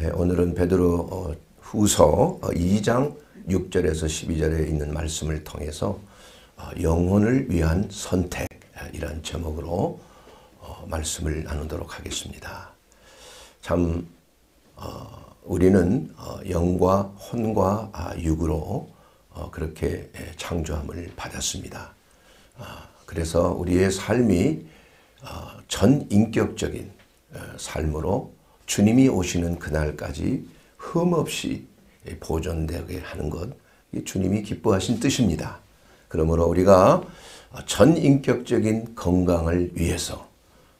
예, 오늘은 베드로 어, 후서 2장 어, 6절에서 12절에 있는 말씀을 통해서 어, 영혼을 위한 선택이란 예, 제목으로 말씀을 나누도록 하겠습니다. 참 우리는 영과 혼과 아, 육으로 그렇게 예, 창조함을 받았습니다. 아, 그래서 우리의 삶이 전인격적인 삶으로 주님이 오시는 그날까지 흠 없이 보존되게 하는 것, 주님이 기뻐하신 뜻입니다. 그러므로 우리가 전인격적인 건강을 위해서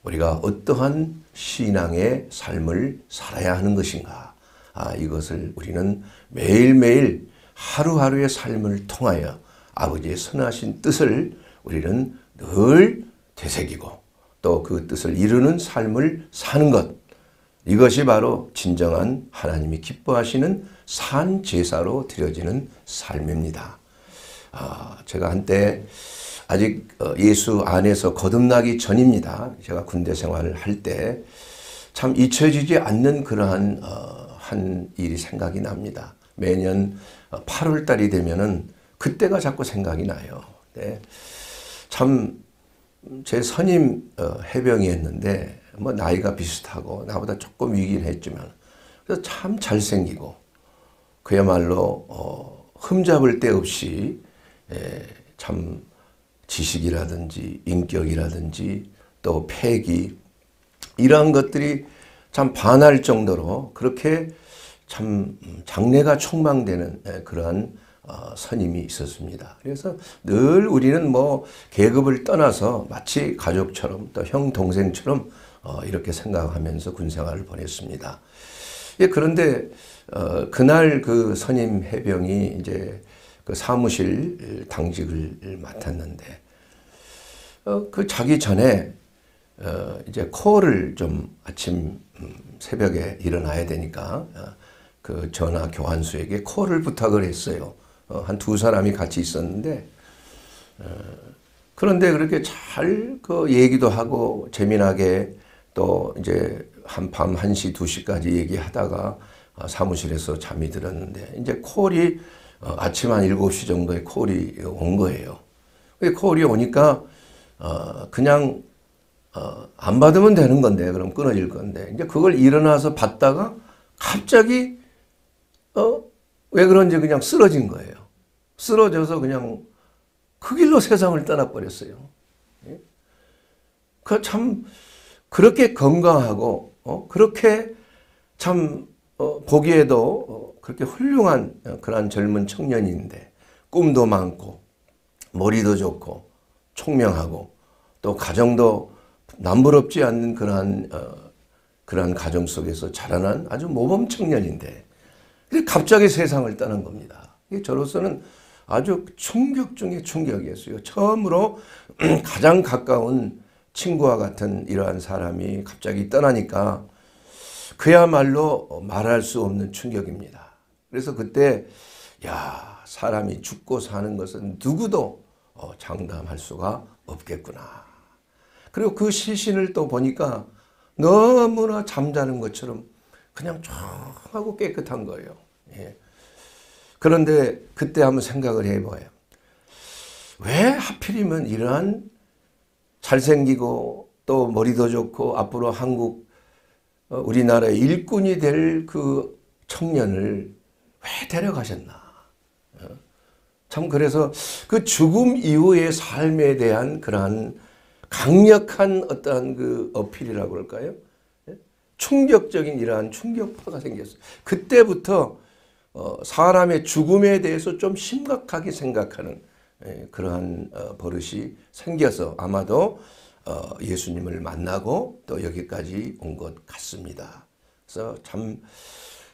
우리가 어떠한 신앙의 삶을 살아야 하는 것인가. 아, 이것을 우리는 매일매일 하루하루의 삶을 통하여 아버지의 선하신 뜻을 우리는 늘 되새기고 또 그 뜻을 이루는 삶을 사는 것. 이것이 바로 진정한 하나님이 기뻐하시는 산 제사로 드려지는 삶입니다. 아, 제가 한때 아직 어, 예수 안에서 거듭나기 전입니다. 제가 군대 생활을 할 때 참 잊혀지지 않는 그러한 어, 한 일이 생각이 납니다. 매년 8월 어, 달이 되면은 그때가 자꾸 생각이 나요. 네. 참 제 선임 어, 해병이었는데 뭐 나이가 비슷하고 나보다 조금 위긴 했지만 그래서 참 잘생기고 그야말로 어, 흠잡을 데 없이 에, 예, 참 지식이라든지 인격이라든지 또 패기 이러한 것들이 참 반할 정도로 그렇게 참 장래가 촉망되는 예, 그러한 어, 선임이 있었습니다. 그래서 늘 우리는 뭐 계급을 떠나서 마치 가족처럼 또 형 동생처럼 어, 이렇게 생각하면서 군 생활을 보냈습니다. 예, 그런데 어, 그날 그 선임 해병이 이제 그 사무실 당직을 맡았는데 어, 그 자기 전에 어, 이제 콜을 좀 아침 음, 새벽에 일어나야 되니까 어, 그 전화 교환수에게 콜을 부탁을 했어요. 어, 한 두 사람이 같이 있었는데 어, 그런데 그렇게 잘 그 얘기도 하고 재미나게 또 이제 한밤 1시, 2시까지 얘기하다가 아, 사무실에서 잠이 들었는데 이제 콜이 어, 아침 한 7시 정도에 콜이 온 거예요. 콜이 오니까 어, 그냥 어, 안 받으면 되는 건데 그럼 끊어질 건데 이제 그걸 일어나서 받다가 갑자기 어? 왜 그런지 그냥 쓰러진 거예요. 쓰러져서 그냥 그 길로 세상을 떠나버렸어요. 예? 그참 그렇게 건강하고 어, 그렇게 참 어, 보기에도 어, 그렇게 훌륭한 어, 그런 젊은 청년인데 꿈도 많고 머리도 좋고 총명하고 또 가정도 남부럽지 않는 그러한 어, 그러한 가정 속에서 자라난 아주 모범 청년인데 근데 갑자기 세상을 떠난 겁니다. 저로서는 아주 충격 중에 충격이었어요. 처음으로 가장 가까운 친구와 같은 이러한 사람이 갑자기 떠나니까 그야말로 말할 수 없는 충격입니다. 그래서 그때 야 사람이 죽고 사는 것은 누구도 어, 장담할 수가 없겠구나. 그리고 그 시신을 또 보니까 너무나 잠자는 것처럼 그냥 쫙하고 깨끗한 거예요. 예. 그런데 그때 한번 생각을 해봐요. 왜 하필이면 이러한 잘생기고 또 머리도 좋고 앞으로 한국 어, 우리나라의 일꾼이 될 그 청년을 왜 데려가셨나. 어? 참 그래서 그 죽음 이후의 삶에 대한 그러한 강력한 어떠한 그 어필이라고 그까요 예? 충격적인 이러한 충격파가 생겼어요. 그때부터 어, 사람의 죽음에 대해서 좀 심각하게 생각하는 예, 그러한 어, 버릇이 생겨서 아마도 어, 예수님을 만나고 또 여기까지 온 것 같습니다. 그래서 참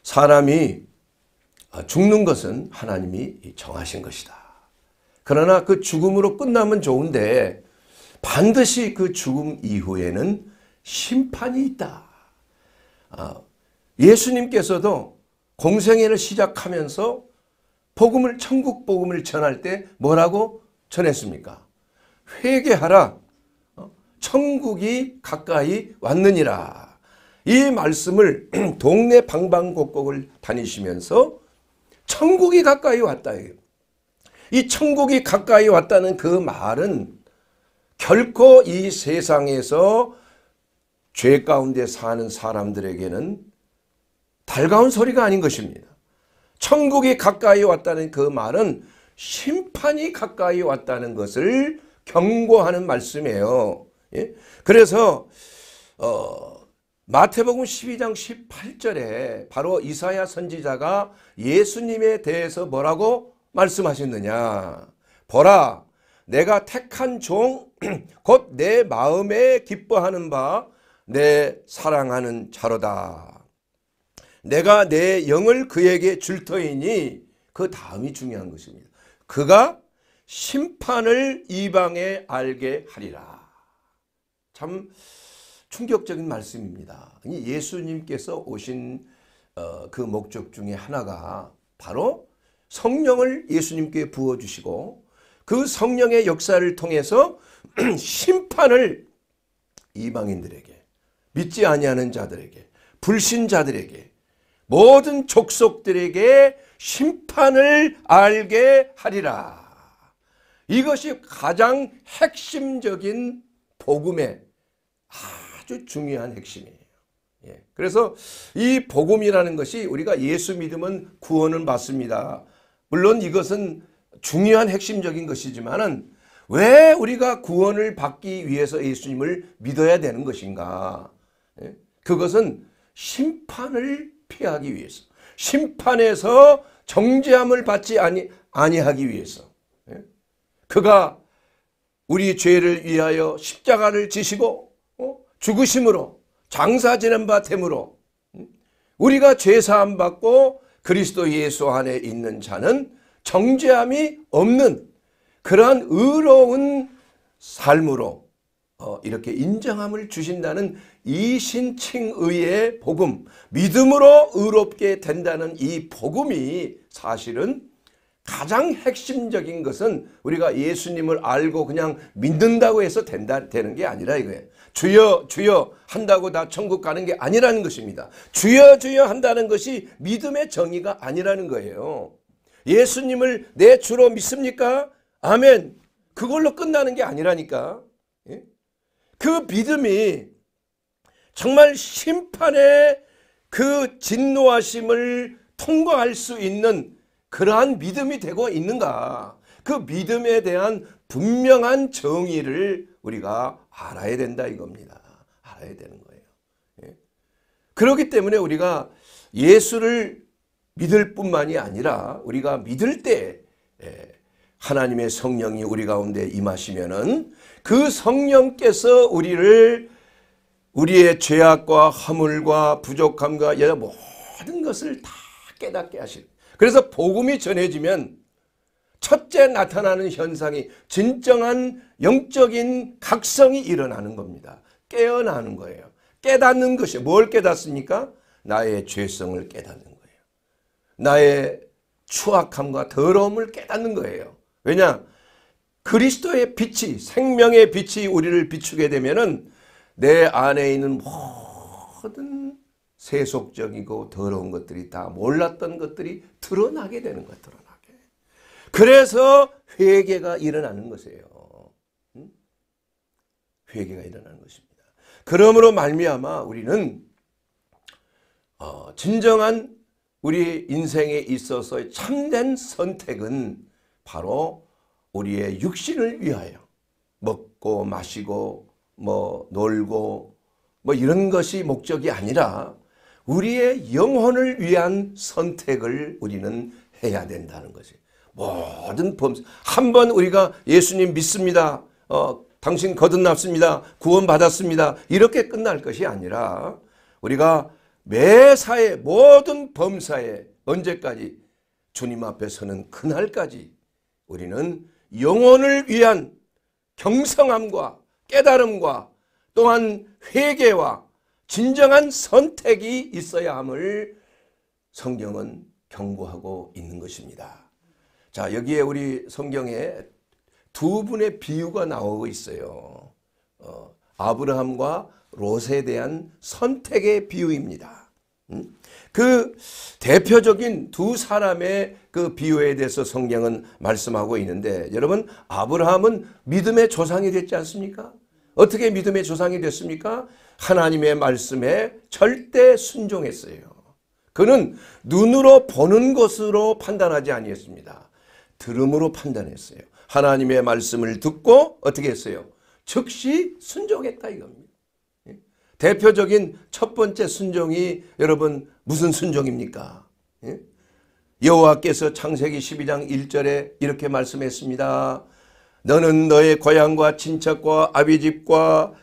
사람이 어, 죽는 것은 하나님이 정하신 것이다. 그러나 그 죽음으로 끝나면 좋은데 반드시 그 죽음 이후에는 심판이 있다. 아, 예수님께서도 공생애를 시작하면서 복음을 천국 복음을 전할 때 뭐라고 전했습니까? 회개하라. 어? 천국이 가까이 왔느니라. 이 말씀을 동네 방방곡곡을 다니시면서 천국이 가까이 왔다. 이 천국이 가까이 왔다는 그 말은 결코 이 세상에서 죄 가운데 사는 사람들에게는 달가운 소리가 아닌 것입니다. 천국이 가까이 왔다는 그 말은 심판이 가까이 왔다는 것을 경고하는 말씀이에요. 예? 그래서 어, 마태복음 12장 18절에 바로 이사야 선지자가 예수님에 대해서 뭐라고 말씀하셨느냐. 보라 내가 택한 종 곧 내 마음에 기뻐하는 바 내 사랑하는 자로다. 내가 내 영을 그에게 줄 터이니 그 다음이 중요한 것입니다. 그가 심판을 이방에 알게 하리라. 참 충격적인 말씀입니다. 예수님께서 오신 어, 그 목적 중에 하나가 바로 성령을 예수님께 부어주시고 그 성령의 역사를 통해서 심판을 이방인들에게 믿지 아니하는 자들에게 불신자들에게 모든 족속들에게 심판을 알게 하리라. 이것이 가장 핵심적인 복음의 아주 중요한 핵심이에요. 예. 그래서 이 복음이라는 것이 우리가 예수 믿으면 구원을 받습니다. 물론 이것은 중요한 핵심적인 것이지만은 왜 우리가 구원을 받기 위해서 예수님을 믿어야 되는 것인가? 예. 그것은 심판을 피하기 위해서 심판에서 정죄함을 받지 아니 아니하기 위해서 예? 그가 우리 죄를 위하여 십자가를 지시고 어? 죽으심으로 장사 지는바 됨으로 음? 우리가 죄 사함 받고 그리스도 예수 안에 있는 자는 정죄함이 없는 그러한 의로운 삶으로 어, 이렇게 인정함을 주신다는 이 신칭의의 복음 믿음으로 의롭게 된다는 이 복음이 사실은 가장 핵심적인 것은 우리가 예수님을 알고 그냥 믿는다고 해서 된다, 되는 게 아니라 이거예요. 주여 주여 한다고 다 천국 가는 게 아니라는 것입니다. 주여 주여 한다는 것이 믿음의 정의가 아니라는 거예요. 예수님을 내 주로 믿습니까? 아멘. 그걸로 끝나는 게 아니라니까. 그 믿음이 정말 심판의 그 진노하심을 통과할 수 있는 그러한 믿음이 되고 있는가 그 믿음에 대한 분명한 정의를 우리가 알아야 된다 이겁니다 알아야 되는 거예요 예. 그렇기 때문에 우리가 예수를 믿을 뿐만이 아니라 우리가 믿을 때 예. 하나님의 성령이 우리 가운데 임하시면은 그 성령께서 우리를 우리의 죄악과 허물과 부족함과 여러 모든 것을 다 깨닫게 하실. 그래서 복음이 전해지면 첫째 나타나는 현상이 진정한 영적인 각성이 일어나는 겁니다. 깨어나는 거예요. 깨닫는 것이 뭘 깨닫습니까? 나의 죄성을 깨닫는 거예요. 나의 추악함과 더러움을 깨닫는 거예요. 왜냐? 그리스도의 빛이 생명의 빛이 우리를 비추게 되면은 내 안에 있는 모든 세속적이고 더러운 것들이 다 몰랐던 것들이 드러나게 되는 것 드러나게. 그래서 회개가 일어나는 것이에요. 회개가 일어나는 것입니다. 그러므로 말미암아 우리는 어, 진정한 우리 인생에 있어서의 참된 선택은 바로 우리의 육신을 위하여 먹고 마시고 뭐 놀고 뭐 이런 것이 목적이 아니라 우리의 영혼을 위한 선택을 우리는 해야 된다는 것이 모든 범 한번 우리가 예수님 믿습니다. 어, 당신 거듭났습니다. 구원받았습니다. 이렇게 끝날 것이 아니라 우리가 매사에 모든 범사에 언제까지 주님 앞에 서는 그날까지 우리는 영혼을 위한 경성함과 깨달음과 또한 회개와 진정한 선택이 있어야 함을 성경은 경고하고 있는 것입니다. 자 여기에 우리 성경에 두 분의 비유가 나오고 있어요. 어, 아브라함과 롯에 대한 선택의 비유입니다. 음? 그 대표적인 두 사람의 그 비유에 대해서 성경은 말씀하고 있는데 여러분 아브라함은 믿음의 조상이 됐지 않습니까? 어떻게 믿음의 조상이 됐습니까? 하나님의 말씀에 절대 순종했어요. 그는 눈으로 보는 것으로 판단하지 아니했습니다. 들음으로 판단했어요. 하나님의 말씀을 듣고 어떻게 했어요? 즉시 순종했다 이겁니다. 대표적인 첫 번째 순종이 여러분 무슨 순종입니까? 예? 여호와께서 창세기 12장 1절에 이렇게 말씀했습니다. 너는 너의 고향과 친척과 아비집과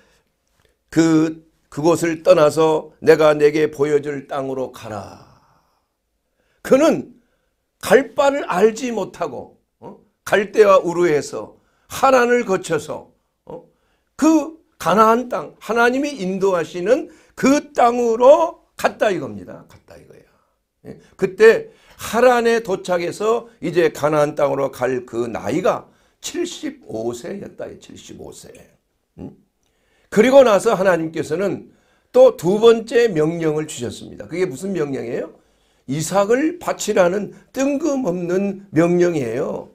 그 그곳을 떠나서 내가 내게 보여줄 땅으로 가라. 그는 갈 바를 알지 못하고 어? 갈대와 우르에서 하란을 거쳐서 어? 그 가나안 땅 하나님이 인도하시는 그 땅으로 갔다 이겁니다. 갔다 이거예요. 예. 그때 하란에 도착해서 이제 가나안 땅으로 갈 그 나이가 75세였다. 75세. 음? 그리고 나서 하나님께서는 또 두 번째 명령을 주셨습니다. 그게 무슨 명령이에요? 이삭을 바치라는 뜬금없는 명령이에요.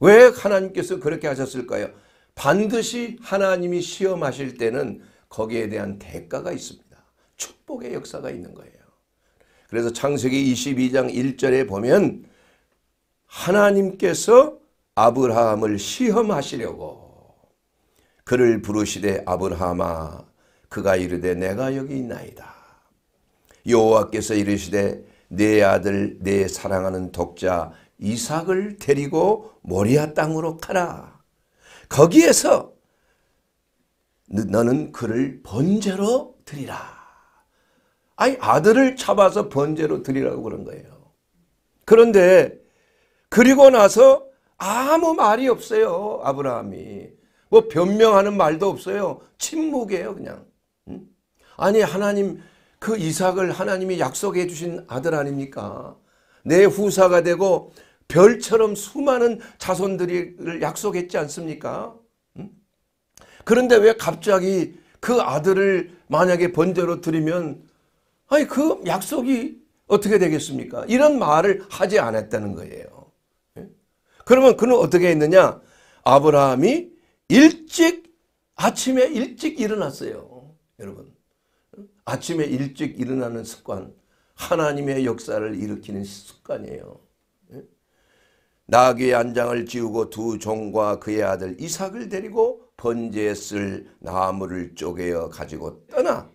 왜 하나님께서 그렇게 하셨을까요? 반드시 하나님이 시험하실 때는 거기에 대한 대가가 있습니다. 축복의 역사가 있는 거예요. 그래서 창세기 22장 1절에 보면 하나님께서 아브라함을 시험하시려고 그를 부르시되 아브라함아 그가 이르되 내가 여기 있나이다. 여호와께서 이르시되 내 아들 내 사랑하는 독자 이삭을 데리고 모리아 땅으로 가라. 거기에서 너는 그를 번제로 드리라. 아니 아들을 잡아서 번제로 드리라고 그런 거예요. 그런데 그리고 나서 아무 말이 없어요. 아브라함이. 뭐 변명하는 말도 없어요. 침묵이에요 그냥. 아니 하나님 그 이삭을 하나님이 약속해 주신 아들 아닙니까? 내 후사가 되고 별처럼 수많은 자손들을 약속했지 않습니까? 그런데 왜 갑자기 그 아들을 만약에 번제로 드리면 아니 그 약속이 어떻게 되겠습니까? 이런 말을 하지 않았다는 거예요. 예? 그러면 그는 어떻게 했느냐? 아브라함이 일찍 아침에 일찍 일어났어요. 여러분 아침에 일찍 일어나는 습관 하나님의 역사를 일으키는 습관이에요. 나귀의 안장을 지우고 두 종과 그의 아들 이삭을 데리고 번제에 쓸 나무를 쪼개어 가지고 떠나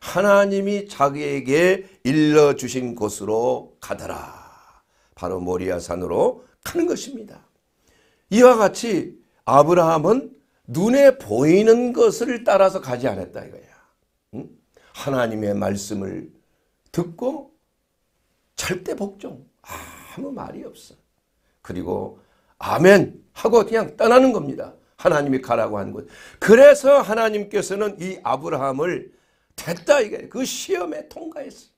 하나님이 자기에게 일러 주신 곳으로 가더라. 바로 모리아산으로 가는 것입니다. 이와 같이 아브라함은 눈에 보이는 것을 따라서 가지 않았다 이거야. 하나님의 말씀을 듣고 절대 복종. 아무 말이 없어. 그리고 아멘 하고 그냥 떠나는 겁니다. 하나님이 가라고 한 곳. 그래서 하나님께서는 이 아브라함을 됐다 이게 그 시험에 통과했어요.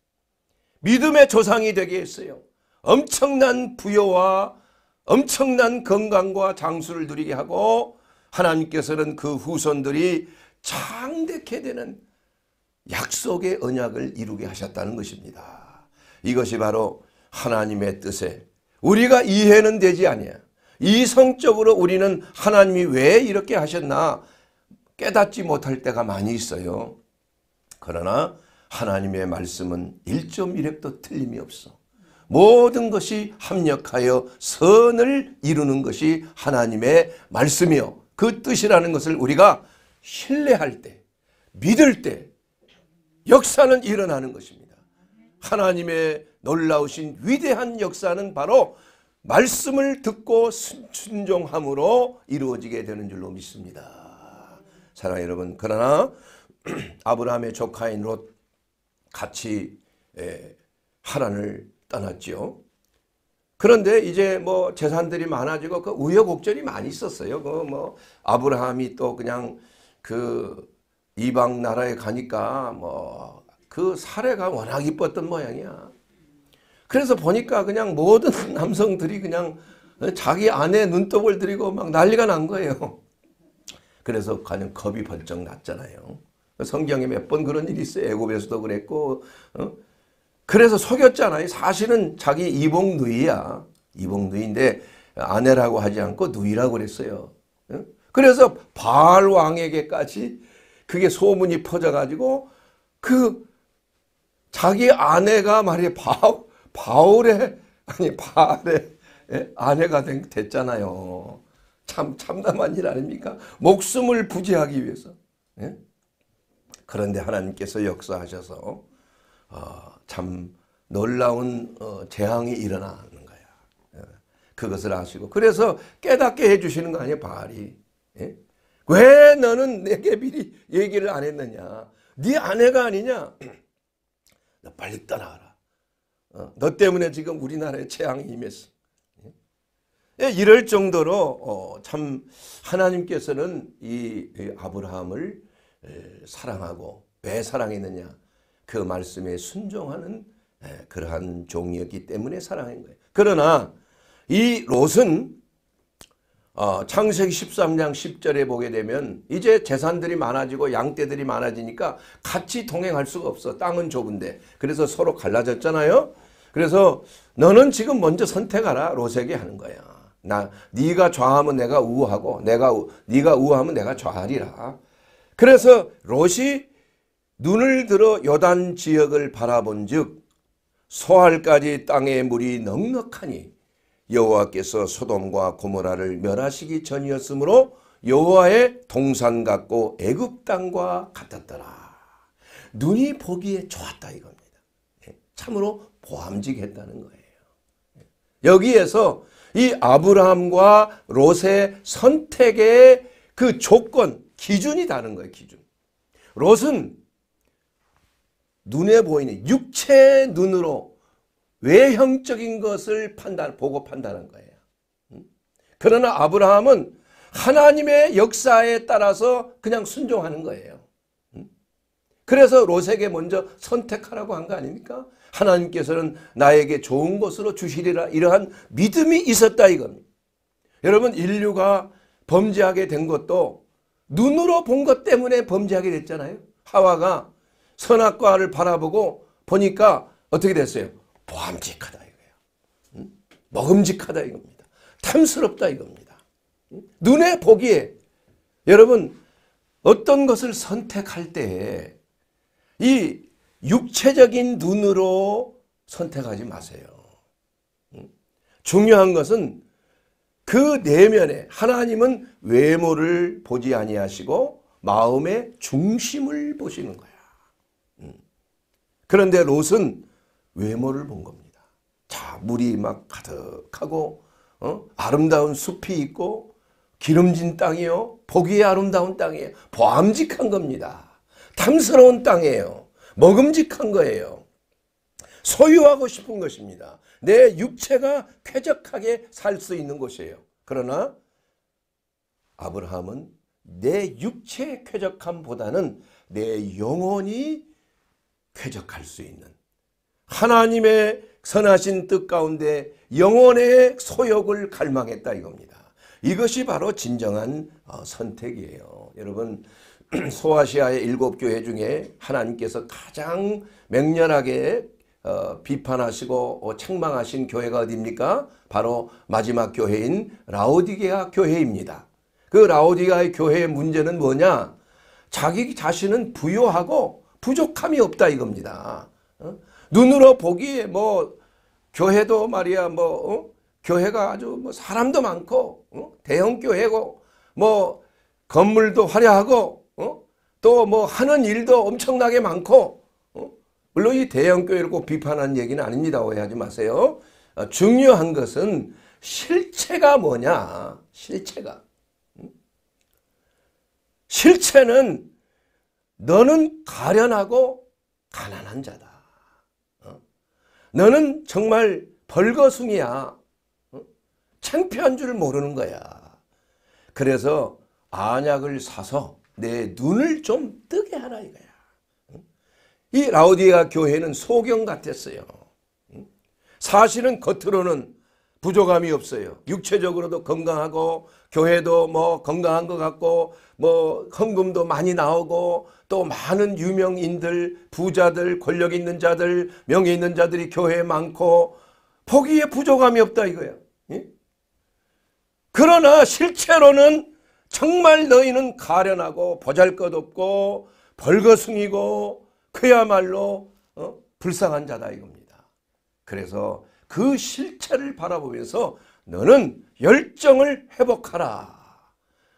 믿음의 조상이 되게 했어요. 엄청난 부여와 엄청난 건강과 장수를 누리게 하고 하나님께서는 그 후손들이 창대케 되는 약속의 언약을 이루게 하셨다는 것입니다. 이것이 바로 하나님의 뜻에 우리가 이해는 되지 아니야. 이성적으로 우리는 하나님이 왜 이렇게 하셨나 깨닫지 못할 때가 많이 있어요. 그러나 하나님의 말씀은 1.1획도 틀림이 없어. 모든 것이 합력하여 선을 이루는 것이 하나님의 말씀이요. 그 뜻이라는 것을 우리가 신뢰할 때, 믿을 때 역사는 일어나는 것입니다. 하나님의 놀라우신 위대한 역사는 바로 말씀을 듣고 순종함으로 이루어지게 되는 줄로 믿습니다. 사랑 여러분 그러나 아브라함의 조카인 롯 같이 하란을 떠났지요. 그런데 이제 뭐 재산들이 많아지고 그 우여곡절이 많이 있었어요. 그 뭐 아브라함이 또 그냥 그 이방 나라에 가니까 뭐 그 사례가 워낙 이뻤던 모양이야. 그래서 보니까 그냥 모든 남성들이 그냥 자기 아내 눈독을 들이고 막 난리가 난 거예요. 그래서 가령 겁이 번쩍 났잖아요. 성경에 몇 번 그런 일이 있어요. 애굽에서도 그랬고. 어? 그래서 속였잖아요. 사실은 자기 이복 누이야. 이복 누인데 아내라고 하지 않고 누이라고 그랬어요. 어? 그래서 바알 왕에게까지 그게 소문이 퍼져가지고 그 자기 아내가 말이에요. 바울의 아니 바알의 예, 아내가 된, 됐잖아요. 참 참담한 일 아닙니까? 목숨을 부지하기 위해서. 예? 그런데 하나님께서 역사하셔서 어, 참 놀라운 어, 재앙이 일어나는 거야. 예. 그것을 아시고 그래서 깨닫게 해주시는 거 아니에요, 바알이. 예? 왜 너는 내게 미리 얘기를 안 했느냐? 네 아내가 아니냐? 빨리 떠나라. 어, 너 때문에 지금 우리나라에 재앙이 임했어. 예? 예? 이럴 정도로 어, 참 하나님께서는 이, 이 아브라함을 에, 사랑하고 왜 사랑했느냐 그 말씀에 순종하는 에, 그러한 종이었기 때문에 사랑한 거예요. 그러나 이 롯은 어, 창세기 13장 10절에 보게 되면 이제 재산들이 많아지고 양떼들이 많아지니까 같이 동행할 수가 없어. 땅은 좁은데. 그래서 서로 갈라졌잖아요. 그래서 너는 지금 먼저 선택하라. 로색이 하는 거야. 나 네가 좌하면 내가 우하고 내가 우, 네가 우하면 내가 좌하리라. 그래서 롯이 눈을 들어 요단 지역을 바라본즉 소할까지 땅의 물이 넉넉하니 여호와께서 소돔과 고모라를 멸하시기 전이었으므로 여호와의 동산 같고 애굽 땅과 같았더라. 눈이 보기에 좋았다 이겁니다. 예, 참으로 보함직했다는 거예요. 예, 여기에서 이 아브라함과 롯의 선택의 그 조건, 기준이 다른 거예요. 기준. 롯은 눈에 보이는 육체 눈으로 외형적인 것을 판단, 보고 판단한 거예요. 음? 그러나 아브라함은 하나님의 역사에 따라서 그냥 순종하는 거예요. 음? 그래서 롯에게 먼저 선택하라고 한 거 아닙니까? 하나님께서는 나에게 좋은 것으로 주시리라 이러한 믿음이 있었다 이겁니다. 여러분 인류가 범죄하게 된 것도 눈으로 본 것 때문에 범죄하게 됐잖아요. 하와가 선악과를 바라보고 보니까 어떻게 됐어요? 보함직하다 이거예요. 응? 먹음직하다 이겁니다. 탐스럽다 이겁니다. 응? 눈에 보기에 여러분 어떤 것을 선택할 때 이 육체적인 눈으로 선택하지 마세요. 응? 중요한 것은 그 내면에 하나님은 외모를 보지 아니하시고 마음의 중심을 보시는 거야. 그런데 롯은 외모를 본 겁니다. 자, 물이 막 가득하고 어? 아름다운 숲이 있고 기름진 땅이요. 보기에 아름다운 땅이에요. 보암직한 겁니다. 탐스러운 땅이에요. 먹음직한 거예요. 소유하고 싶은 것입니다. 내 육체가 쾌적하게 살 수 있는 곳이에요. 그러나 아브라함은 내 육체의 쾌적함보다는 내 영혼이 쾌적할 수 있는 하나님의 선하신 뜻 가운데 영원의 소욕을 갈망했다 이겁니다. 이것이 바로 진정한 어, 선택이에요. 여러분 소아시아의 일곱 교회 중에 하나님께서 가장 맹렬하게 어, 비판하시고 어, 책망하신 교회가 어디입니까? 바로 마지막 교회인 라오디게아 교회입니다. 그 라오디가의 교회의 문제는 뭐냐? 자기 자신은 부요하고 부족함이 없다 이겁니다. 눈으로 보기에 뭐 교회도 말이야 뭐 어? 교회가 아주 뭐 사람도 많고 어? 대형 교회고 뭐 건물도 화려하고 어? 또뭐 하는 일도 엄청나게 많고 어? 물론 이 대형 교회를 꼭 비판하는 얘기는 아닙니다 오해하지 마세요 어, 중요한 것은 실체가 뭐냐 실체가 음? 실체는 너는 가련하고 가난한 자다 너는 정말 벌거숭이야. 어? 창피한 줄 모르는 거야. 그래서 안약을 사서 내 눈을 좀 뜨게 하라 이거야. 어? 이 라우디아 교회는 소경 같았어요. 어? 사실은 겉으로는 부족함이 없어요. 육체적으로도 건강하고 교회도 뭐 건강한 것 같고 뭐 헌금도 많이 나오고 또 많은 유명인들, 부자들, 권력 있는 자들, 명예 있는 자들이 교회에 많고 포기에 부족함이 없다 이거야. 예? 그러나 실제로는 정말 너희는 가련하고 보잘것없고 벌거숭이고 그야말로 어? 불쌍한 자다 이겁니다. 그래서 그 실체를 바라보면서 너는 열정을 회복하라.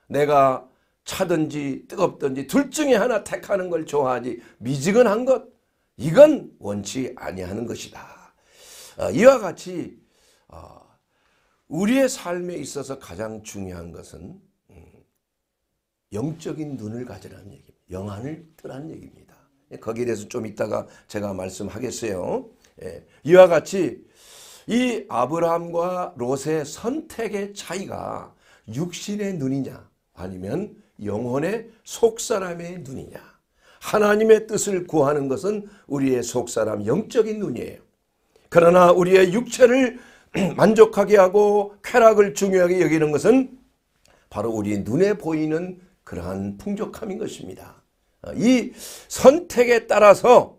내가 차든지 뜨겁든지 둘 중에 하나 택하는 걸 좋아하지 미지근한 것 이건 원치 아니하는 것이다. 어, 이와 같이 어, 우리의 삶에 있어서 가장 중요한 것은 음, 영적인 눈을 가지라는 얘기입니다. 영안을 뜨라는 얘기입니다. 예, 거기에 대해서 좀 이따가 제가 말씀하겠어요. 예, 이와 같이 이 아브라함과 롯의 선택의 차이가 육신의 눈이냐 아니면 영혼의 속사람의 눈이냐 하나님의 뜻을 구하는 것은 우리의 속사람 영적인 눈이에요. 그러나 우리의 육체를 만족하게 하고 쾌락을 중요하게 여기는 것은 바로 우리 눈에 보이는 그러한 풍족함인 것입니다. 이 선택에 따라서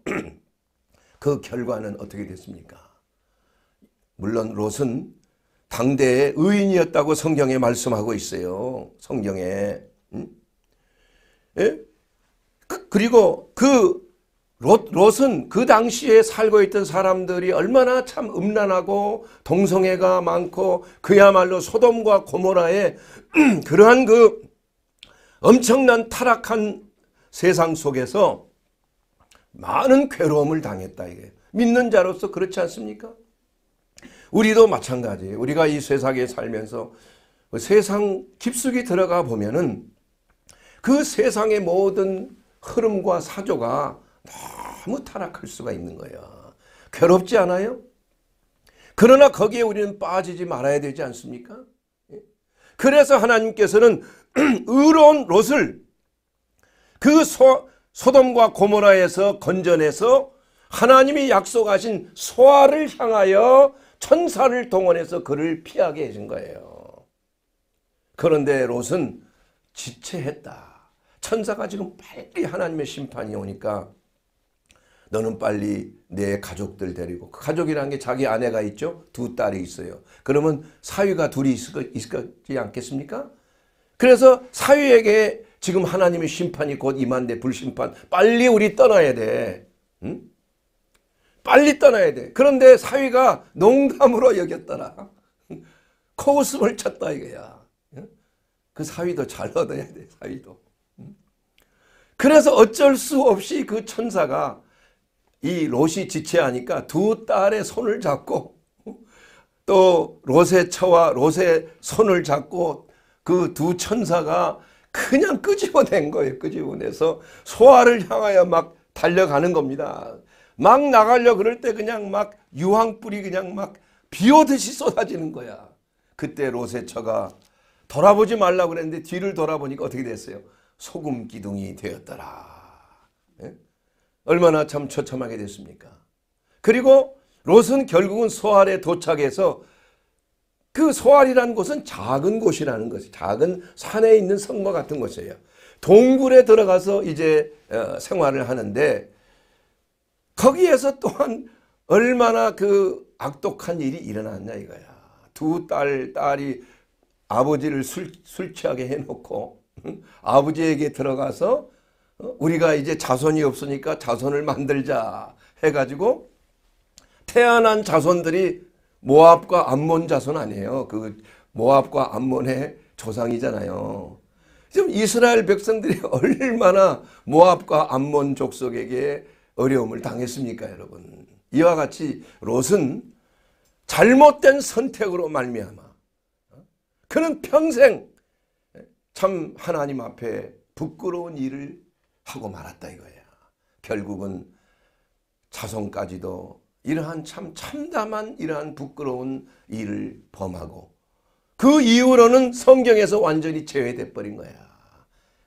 그 결과는 어떻게 됐습니까? 물론 롯은 당대의 의인이었다고 성경에 말씀하고 있어요. 성경에. 음? 예? 그, 리고그 롯, 롯은 그 당시에 살고 있던 사람들이 얼마나 참 음란하고 동성애가 많고 그야말로 소돔과 고모라의 그러한 그 엄청난 타락한 세상 속에서 많은 괴로움을 당했다 이게 믿는 자로서 그렇지 않습니까? 우리도 마찬가지. 예요 우리가 이 세상에 살면서 그 세상 깊숙이 들어가 보면은 그 세상의 모든 흐름과 사조가 너무 타락할 수가 있는 거예요 괴롭지 않아요? 그러나 거기에 우리는 빠지지 말아야 되지 않습니까? 예? 그래서 하나님께서는 의로운 롯을 그 소, 소돔과 고모라에서 건져내서 하나님이 약속하신 소아를 향하여 천사를 동원해서 그를 피하게 해준 거예요. 그런데 롯은 지체했다. 천사가 지금 빨리 하나님의 심판이 오니까 너는 빨리 내 가족들 데리고 그 가족이라는 게 자기 아내가 있죠. 두 딸이 있어요. 그러면 사위가 둘이 있을지 않겠습니까? 그래서 사위에게 지금 하나님의 심판이 곧 임한데 불심판 빨리 우리 떠나야 돼. 응? 빨리 떠나야 돼. 그런데 사위가 농담으로 여겼더라. 코웃음을 쳤다 이거야. 예? 그 사위도 잘 얻어야 돼. 사위도. 음? 그래서 어쩔 수 없이 그 천사가 이 롯이 지체하니까 두 딸의 손을 잡고 또 롯의 처와 롯의 손을 잡고 그 두 천사가 그냥 끄집어낸 거예요. 끄집어내서 소아를 향하여 막 달려가는 겁니다. 막 나가려 그럴 때 그냥 막 유황불이 그냥 막 비오듯이 쏟아지는 거야. 그때 로세처가 돌아보지 말라 고 그랬는데 뒤를 돌아보니까 어떻게 됐어요? 소금 기둥이 되었더라. 예? 얼마나 참 처참하게 됐습니까? 그리고 롯은 결국은 소알에 도착해서 그 소알이라는 곳은 작은 곳이라는 것이 작은 산에 있는 성과 같은 곳이에요. 동굴에 들어가서 이제 어, 생활을 하는데 거기에서 또한 얼마나 그 악독한 일이 일어났냐 이거야. 두 딸, 딸이 아버지를 술, 술 취하게 해놓고 아버지에게 들어가서 어, 우리가 이제 자손이 없으니까 자손을 만들자 해가지고 태어난 자손들이 모압과 암몬 자손 아니에요. 그 모압과 암몬의 조상이잖아요. 지금 이스라엘 백성들이 얼마나 모압과 암몬 족속에게 어려움을 당했습니까 여러분 이와 같이 롯은 잘못된 선택으로 말미암아 어? 그는 평생 참 하나님 앞에 부끄러운 일을 하고 말았다 이거야 결국은 자손까지도 이러한 참 참담한 이러한 부끄러운 일을 범하고 그 이후로는 성경에서 완전히 제외돼 버린 거야.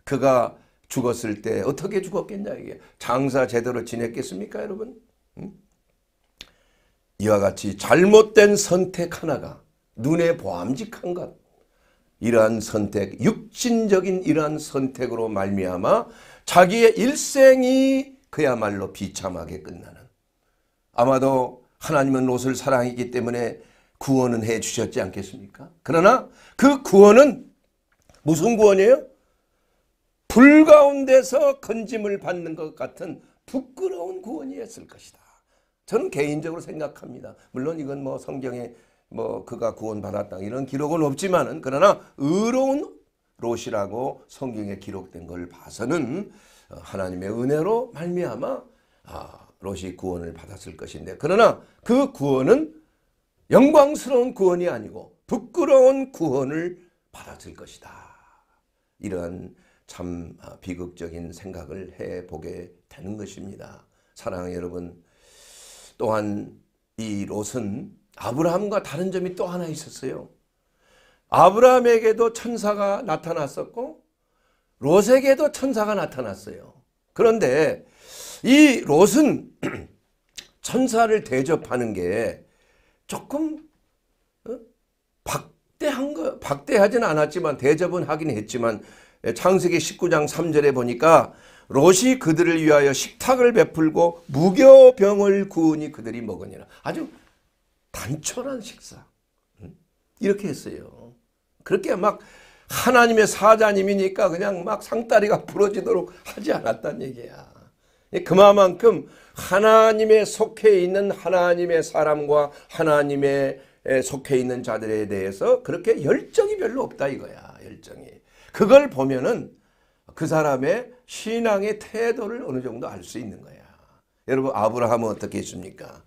그가 죽었을 때 어떻게 죽었겠냐 이게 장사 제대로 지냈겠습니까 여러분? 이와 같이 잘못된 선택 하나가 눈에 보암직한 것 이러한 선택 육신적인 이러한 선택으로 말미암아 자기의 일생이 그야말로 비참하게 끝나는 아마도 하나님은 롯을 사랑했기 때문에 구원은 해 주셨지 않겠습니까? 그러나 그 구원은 무슨 구원이에요? 불 가운데서 건짐을 받는 것 같은 부끄러운 구원이었을 것이다. 저는 개인적으로 생각합니다. 물론 이건 뭐 성경에 뭐 그가 구원받았다 이런 기록은 없지만은 그러나 의로운 롯이라고 성경에 기록된 걸 봐서는 어, 하나님의 은혜로 말미암아 아, 롯이 구원을 받았을 것인데 그러나 그 구원은 영광스러운 구원이 아니고 부끄러운 구원을 받았을 것이다. 이러한 참 아, 비극적인 생각을 해보게 되는 것입니다. 사랑하는 여러분, 또한 이 롯은 아브라함과 다른 점이 또 하나 있었어요. 아브라함에게도 천사가 나타났었고 롯에게도 천사가 나타났어요. 그런데 이 롯은 천사를 대접하는 게 조금 어? 박대한 거박대하지 않았지만 대접은 하긴 했지만 예, 창세기 19장 3절에 보니까 롯이 그들을 위하여 식탁을 베풀고 무교병을 구우니 그들이 먹으니라. 아주 단촐한 식사. 이렇게 했어요. 그렇게 막 하나님의 사자님이니까 그냥 막 상다리가 부러지도록 하지 않았단 얘기야. 예, 그만큼 하나님의 속해 있는 하나님의 사람과 하나님의 속해 있는 자들에 대해서 그렇게 열정이 별로 없다 이거야. 그걸 보면은 그 사람의 신앙의 태도를 어느 정도 알 수 있는 거야. 여러분 아브라함은 어떻게 했습니까?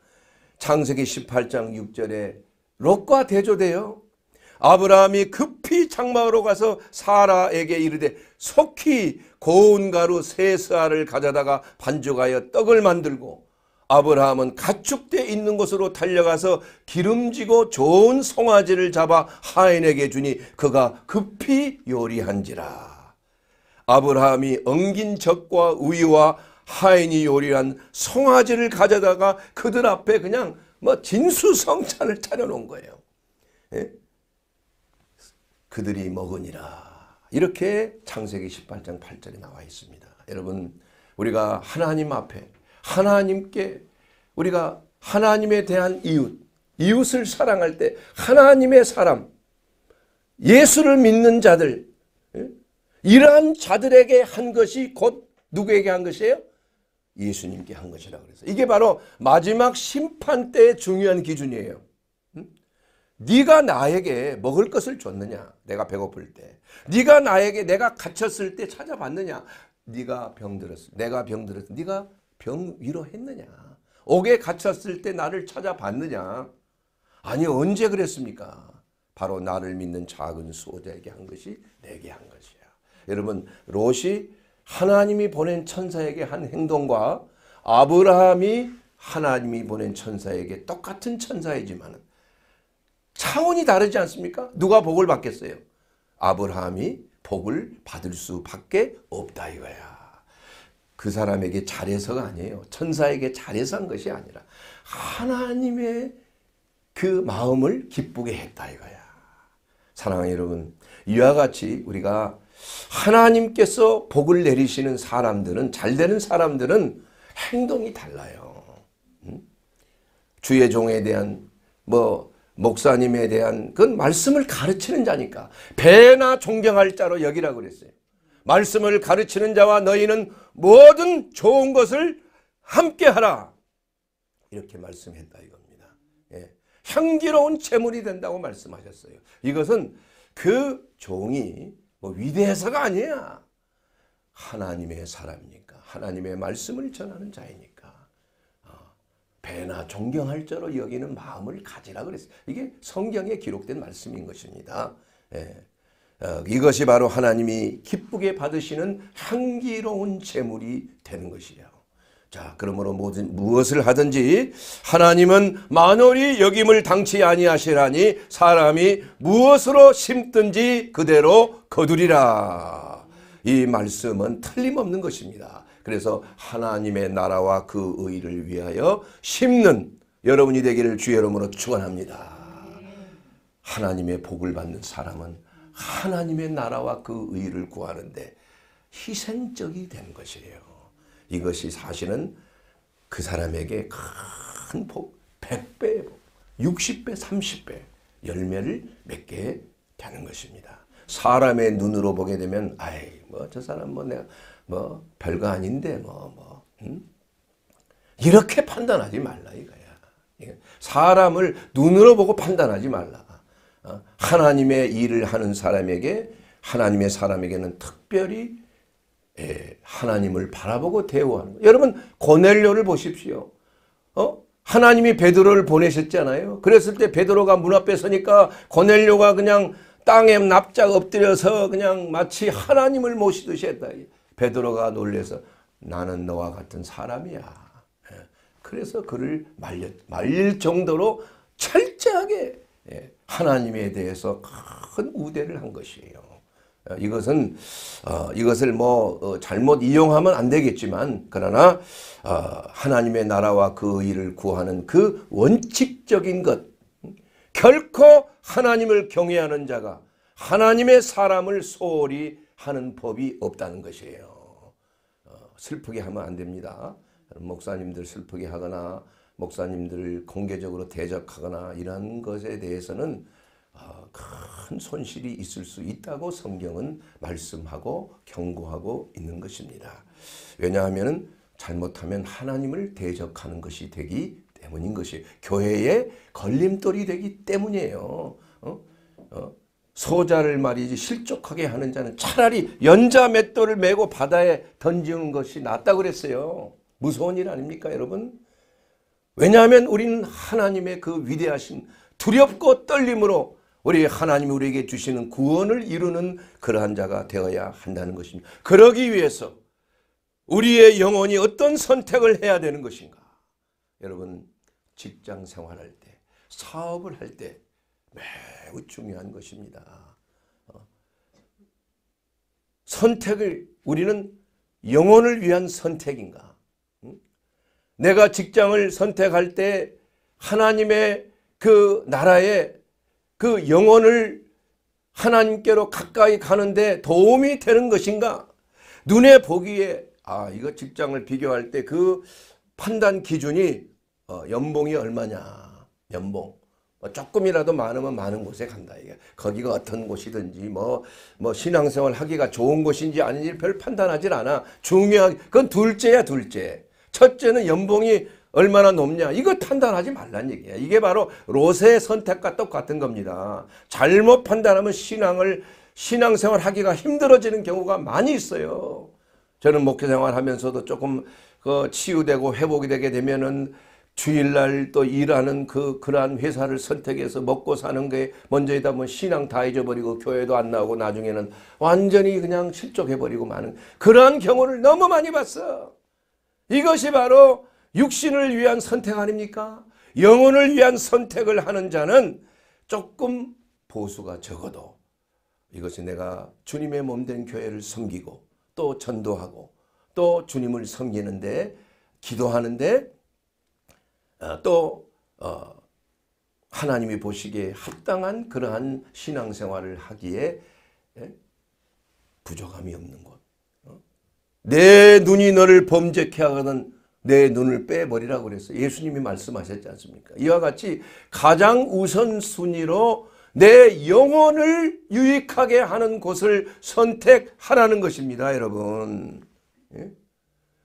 창세기 18장 6절에 롯과 대조되어 아브라함이 급히 장막으로 가서 사라에게 이르되 속히 고운 가루 세 스알을 가져다가 반죽하여 떡을 만들고 아브라함은 가축대 있는 곳으로 달려가서 기름지고 좋은 송아지를 잡아 하인에게 주니 그가 급히 요리한지라. 아브라함이 엉긴 적과 우유와 하인이 요리한 송아지를 가져다가 그들 앞에 그냥 뭐 진수성찬을 차려놓은 거예요. 예? 그들이 먹으니라. 이렇게 창세기 18장 8절에 나와 있습니다. 여러분 우리가 하나님 앞에 하나님께 우리가 하나님에 대한 이웃, 이웃을 사랑할 때 하나님의 사람, 예수를 믿는 자들, 예? 이러한 자들에게 한 것이 곧 누구에게 한 것이에요? 예수님께 한 것이라 그래서 이게 바로 마지막 심판 때의 중요한 기준이에요. 네가 나에게 먹을 것을 줬느냐 내가 배고플 때 네가 나에게 내가 갇혔을 때 찾아봤느냐 네가 병들었어 내가 병들었을 네가 병 위로했느냐? 옥에 갇혔을 때 나를 찾아봤느냐? 아니 언제 그랬습니까? 바로 나를 믿는 작은 수호자에게 한 것이 내게 한 것이야. 여러분 롯이 하나님이 보낸 천사에게 한 행동과 아브라함이 하나님이 보낸 천사에게 똑같은 천사이지만 차원이 다르지 않습니까? 누가 복을 받겠어요? 아브라함이 복을 받을 수밖에 없다 이거야. 그 사람에게 잘해서가 아니에요. 천사에게 잘해서 한 것이 아니라 하나님의 그 마음을 기쁘게 했다 이거야. 사랑하는 여러분, 이와 같이 우리가 하나님께서 복을 내리시는 사람들은 잘 되는 사람들은 행동이 달라요. 주의 종에 대한 뭐 목사님에 대한 그건 말씀을 가르치는 자니까 배나 존경할 자로 여기라 그랬어요. 말씀을 가르치는 자와 너희는 모든 좋은 것을 함께하라. 이렇게 말씀했다 이겁니다. 예. 향기로운 재물이 된다고 말씀하셨어요. 이것은 그 종이 뭐 위대해서가 아니야. 하나님의 사람이니까 하나님의 말씀을 전하는 자이니까 어, 배나 존경할 자로 여기는 마음을 가지라 그랬어요. 이게 성경에 기록된 말씀인 것입니다. 예. 어, 이것이 바로 하나님이 기쁘게 받으시는 향기로운 재물이 되는 것이에요. 자, 그러므로 뭐든 무엇을 하든지 하나님은 만월이 여김을 당치 아니하시라니 사람이 무엇으로 심든지 그대로 거두리라. 이 말씀은 틀림없는 것입니다. 그래서 하나님의 나라와 그 의를 위하여 심는 여러분이 되기를 주의 름으로 축원합니다. 하나님의 복을 받는 사람은 하나님의 나라와 그 의를 구하는데 희생적이 된 것이에요. 이것이 사실은 그 사람에게 큰 복, 100배, 60배, 30배 열매를 맺게 되는 것입니다. 사람의 눈으로 보게 되면 아이 뭐저 사람 뭐 내가 뭐 별거 아닌데 뭐뭐 뭐, 뭐 이렇게 판단하지 말라 이거야. 예. 사람을 눈으로 보고 판단하지 말라. 어? 하나님의 일을 하는 사람에게 하나님의 사람에게는 특별히 예, 하나님을 바라보고 대우하는 거예요. 여러분 고넬료를 보십시오. 어? 하나님이 베드로를 보내셨잖아요. 그랬을 때 베드로가 문 앞에 서니까 고넬료가 그냥 땅에 납작 엎드려서 그냥 마치 하나님을 모시듯이 했다. 베드로가 놀래서 나는 너와 같은 사람이야. 예. 그래서 그를 말렸, 말릴 정도로 철저하게 예, 하나님에 대해서 큰 우대를 한 것이에요. 어, 이것은 어, 이것을 뭐 어, 잘못 이용하면 안 되겠지만 그러나 어, 하나님의 나라와 그 일을 구하는 그 원칙적인 것 결코 하나님을 경외하는 자가 하나님의 사람을 소홀히 하는 법이 없다는 것이에요. 어, 슬프게 하면 안 됩니다. 목사님들 슬프게 하거나 목사님들을 공개적으로 대적하거나 이런 것에 대해서는 아, 큰 손실이 있을 수 있다고 성경은 말씀하고 경고하고 있는 것입니다. 왜냐하면 잘못하면 하나님을 대적하는 것이 되기 때문인 것이 교회의 걸림돌이 되기 때문이에요. 어? 어? 소자를 말이지 실족하게 하는 자는 차라리 연자 맷돌을 메고 바다에 던지는 것이 낫다 그랬어요. 무서운 일 아닙니까 여러분? 왜냐하면 우리는 하나님의 그 위대하신 두렵고 떨림으로 우리 하나님이 우리에게 주시는 구원을 이루는 그러한 자가 되어야 한다는 것입니다. 그러기 위해서 우리의 영혼이 어떤 선택을 해야 되는 것인가? 여러분 직장 생활할 때 사업을 할 때 매우 중요한 것입니다. 어. 선택을 우리는 영혼을 위한 선택인가? 내가 직장을 선택할 때 하나님의 그 나라의 그 영혼을 하나님께로 가까이 가는데 도움이 되는 것인가? 눈에 보기에 아 이거 직장을 비교할 때 그 판단 기준이 어, 연봉이 얼마냐 연봉 뭐 조금이라도 많으면 많은 곳에 간다 이게 거기가 어떤 곳이든지 뭐뭐 뭐 신앙생활 하기가 좋은 곳인지 아닌지 별 판단하질 않아 중요한 그건 둘째야 둘째 첫째는 연봉이 얼마나 높냐 이거 판단하지 말란 얘기야 이게 바로 로세의 선택과 똑같은 겁니다 잘못 판단하면 신앙을 신앙생활 하기가 힘들어지는 경우가 많이 있어요 저는 목회생활 하면서도 조금 그 치유되고 회복이 되게 되면은 주일날 또 일하는 그 그러한 회사를 선택해서 먹고 사는 게 먼저이다 보면 신앙 다 잊어버리고 교회도 안 나오고 나중에는 완전히 그냥 실족해버리고 많은 그러한 경우를 너무 많이 봤어 이것이 바로 육신을 위한 선택 아닙니까? 영혼을 위한 선택을 하는 자는 조금 보수가 적어도 이것이 내가 주님의 몸 된 교회를 섬기고 또 전도하고 또 주님을 섬기는데 기도하는데 어, 또 어, 하나님이 보시기에 합당한 그러한 신앙생활을 하기에 예? 부족함이 없는 것내 눈이 너를 범죄케 하거든 내 눈을 빼버리라고 그래서 예수님이 말씀하셨지 않습니까? 이와 같이 가장 우선순위로 내 영혼을 유익하게 하는 곳을 선택하라는 것입니다. 여러분. 예?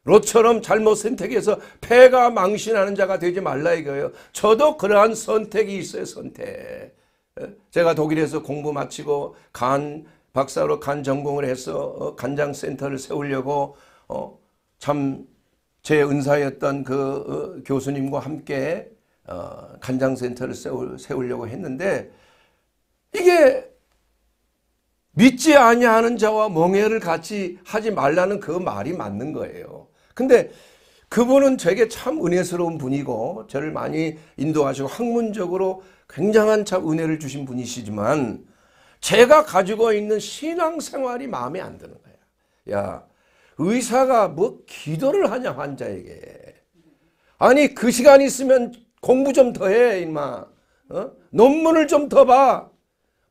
로처럼 잘못 선택해서 폐가 망신하는 자가 되지 말라 이거예요. 저도 그러한 선택이 있어요. 선택. 예? 제가 독일에서 공부 마치고 간 박사로 간 전공을 해서 어, 간장 센터를 세우려고 어, 참제 은사였던 그 어, 교수님과 함께 간장 센터를 세우려고 했는데 이게 믿지 아니하는 자와 멍해를 같이 하지 말라는 그 말이 맞는 거예요. 근데 그분은 제게 참 은혜스러운 분이고 저를 많이 인도하시고 학문적으로 굉장한 참 은혜를 주신 분이시지만 제가 가지고 있는 신앙생활이 마음에 안 드는 거야. 야 의사가 뭐 기도를 하냐 환자에게. 아니 그 시간 있으면 공부 좀 더해 임마. 어? 논문을 좀 더 봐.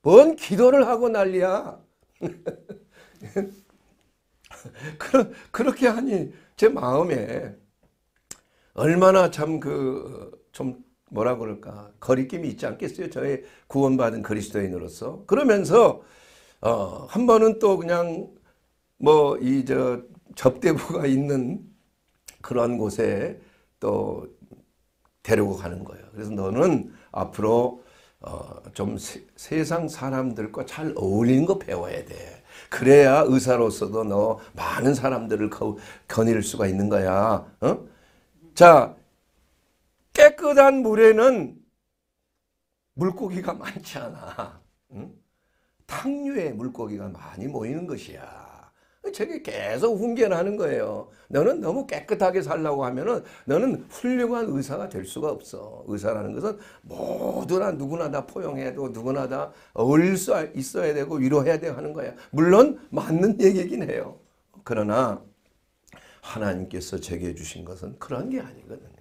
뭔 기도를 하고 난리야. 그 그렇게 하니 제 마음에 얼마나 참그좀 뭐라 그럴까 거리낌이 있지 않겠어요? 저의 구원받은 그리스도인으로서 그러면서 어, 한 번은 또 그냥 뭐 이 저 접대부가 있는 그런 곳에 또 데리고 가는 거예요. 그래서 너는 앞으로 어, 좀 세, 상 사람들과 잘 어울리는 거 배워야 돼. 그래야 의사로서도 너 많은 사람들을 거, 견일 수가 있는 거야. 어? 자, 깨끗한 물에는 물고기가 많지 않아. 응? 탕류에 물고기가 많이 모이는 것이야. 저게 계속 훈계하는 거예요. 너는 너무 깨끗하게 살라고 하면은 너는 훌륭한 의사가 될 수가 없어. 의사라는 것은 모두나 누구나 다 포용해도 누구나 다 어울릴 수 있어야 되고 위로해야 되 하는 거야. 물론 맞는 얘기긴 해요. 그러나 하나님께서 제게 주신 것은 그런 게 아니거든.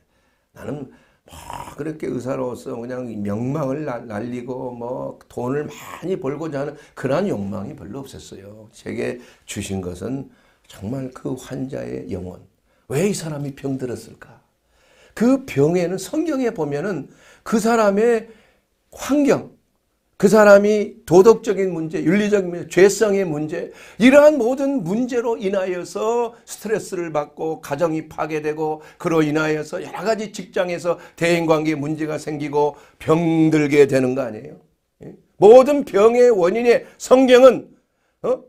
나는 막 그렇게 의사로서 그냥 명망을 날리고 뭐 돈을 많이 벌고자 하는 그러한 욕망이 별로 없었어요. 제게 주신 것은 정말 그 환자의 영혼. 왜 이 사람이 병들었을까? 그 병에는 성경에 보면은 그 사람의 환경, 그 사람이 도덕적인 문제, 윤리적인 문제, 죄성의 문제 이러한 모든 문제로 인하여서 스트레스를 받고 가정이 파괴되고 그로 인하여서 여러 가지 직장에서 대인관계 문제가 생기고 병들게 되는 거 아니에요. 예? 모든 병의 원인에 성경은 어?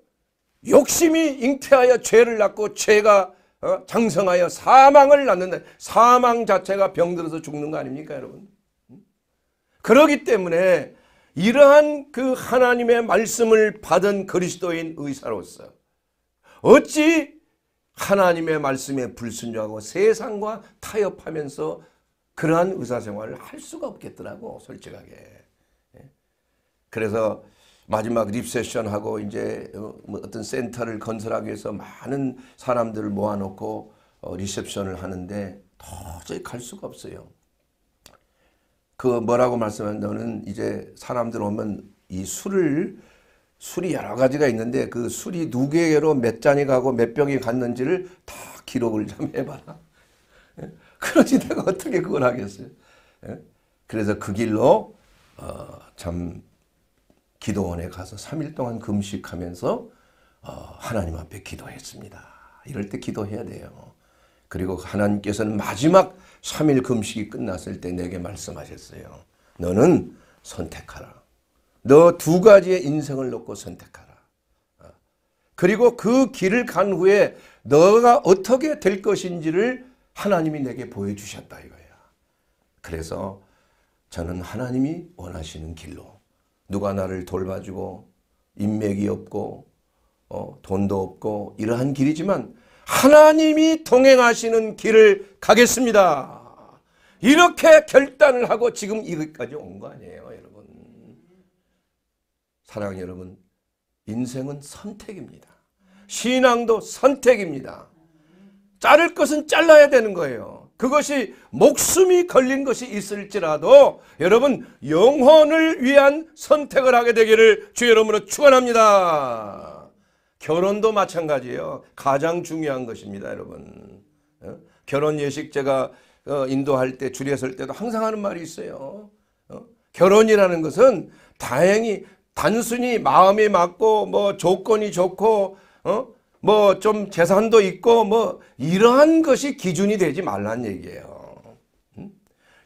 욕심이 잉태하여 죄를 낳고 죄가 어? 장성하여 사망을 낳는다. 사망 자체가 병들어서 죽는 거 아닙니까 여러분? 음? 그러기 때문에 이러한 그 하나님의 말씀을 받은 그리스도인 의사로서 어찌 하나님의 말씀에 불순종하고 세상과 타협하면서 그러한 의사생활을 할 수가 없겠더라고 솔직하게 예? 그래서 마지막 립세션하고 이제 어, 뭐 어떤 센터를 건설하기 위해서 많은 사람들을 모아놓고 어, 리셉션을 하는데 도저히 갈 수가 없어요 그 뭐라고 말씀한 하 너는 이제 사람들 오면 이 술을 술이 여러 가지가 있는데 그 술이 두 개로 몇 잔이 가고 몇 병이 갔는지를 다 기록을 좀 해봐라. 예? 그러지 내가 어떻게 그걸 하겠어요. 예? 그래서 그 길로 어참 기도원에 가서 3일 동안 금식하면서 어 하나님 앞에 기도했습니다. 이럴 때 기도해야 돼요. 그리고 하나님께서는 마지막 3일 금식이 끝났을 때 내게 말씀하셨어요. 너는 선택하라. 너 두 가지의 인생을 놓고 선택하라. 어. 그리고 그 길을 간 후에 너가 어떻게 될 것인지를 하나님이 내게 보여주셨다 이거야. 그래서 저는 하나님이 원하시는 길로 누가 나를 돌봐주고 인맥이 없고 어, 돈도 없고 이러한 길이지만 하나님이 동행하시는 길을 가겠습니다. 이렇게 결단을 하고 지금 여기까지 온 거 아니에요, 여러분. 사랑 여러분, 인생은 선택입니다. 신앙도 선택입니다. 자를 것은 잘라야 되는 거예요. 그것이 목숨이 걸린 것이 있을지라도 여러분 영혼을 위한 선택을 하게 되기를 주의 이름으로 축원합니다. 결혼도 마찬가지예요. 가장 중요한 것입니다, 여러분. 어? 결혼 예식 제가 어, 인도할 때 줄에 설 때도 항상 하는 말이 있어요. 어? 결혼이라는 것은 다행히 단순히 마음이 맞고 뭐 조건이 좋고 뭐 좀 재산도 있고 뭐 이러한 것이 기준이 되지 말란 얘기예요. 음?